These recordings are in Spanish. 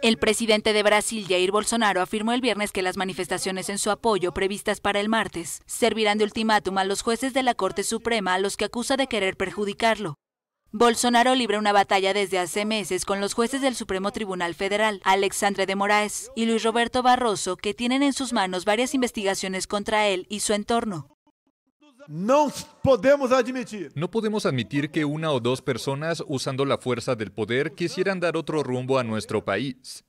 El presidente de Brasil, Jair Bolsonaro, afirmó el viernes que las manifestaciones en su apoyo previstas para el martes servirán de ultimátum a los jueces de la Corte Suprema a los que acusa de querer perjudicarlo. Bolsonaro libra una batalla desde hace meses con los jueces del Supremo Tribunal Federal, Alexandre de Moraes y Luis Roberto Barroso, que tienen en sus manos varias investigaciones contra él y su entorno. No podemos admitir. que una o dos personas usando la fuerza del poder quisieran dar otro rumbo a nuestro país.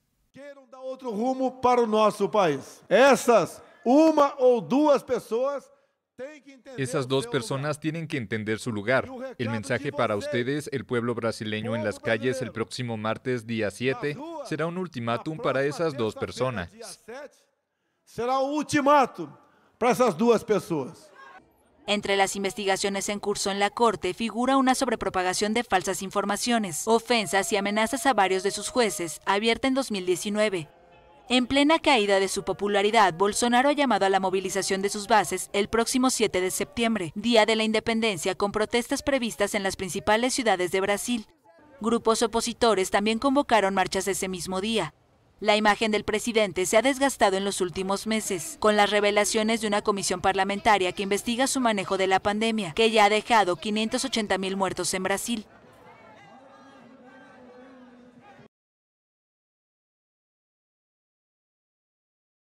país. Esas dos personas esas dos personas tienen que entender su lugar. El mensaje para ustedes, el pueblo brasileño en las calles el próximo martes día 7, será un ultimátum para esas dos personas. Será un ultimátum para esas dos personas. Entre las investigaciones en curso en la Corte figura una sobrepropagación de falsas informaciones, ofensas y amenazas a varios de sus jueces, abierta en 2019. En plena caída de su popularidad, Bolsonaro ha llamado a la movilización de sus bases el próximo 7 de septiembre, Día de la Independencia, con protestas previstas en las principales ciudades de Brasil. Grupos opositores también convocaron marchas ese mismo día. La imagen del presidente se ha desgastado en los últimos meses, con las revelaciones de una comisión parlamentaria que investiga su manejo de la pandemia, que ya ha dejado 580.000 muertos en Brasil.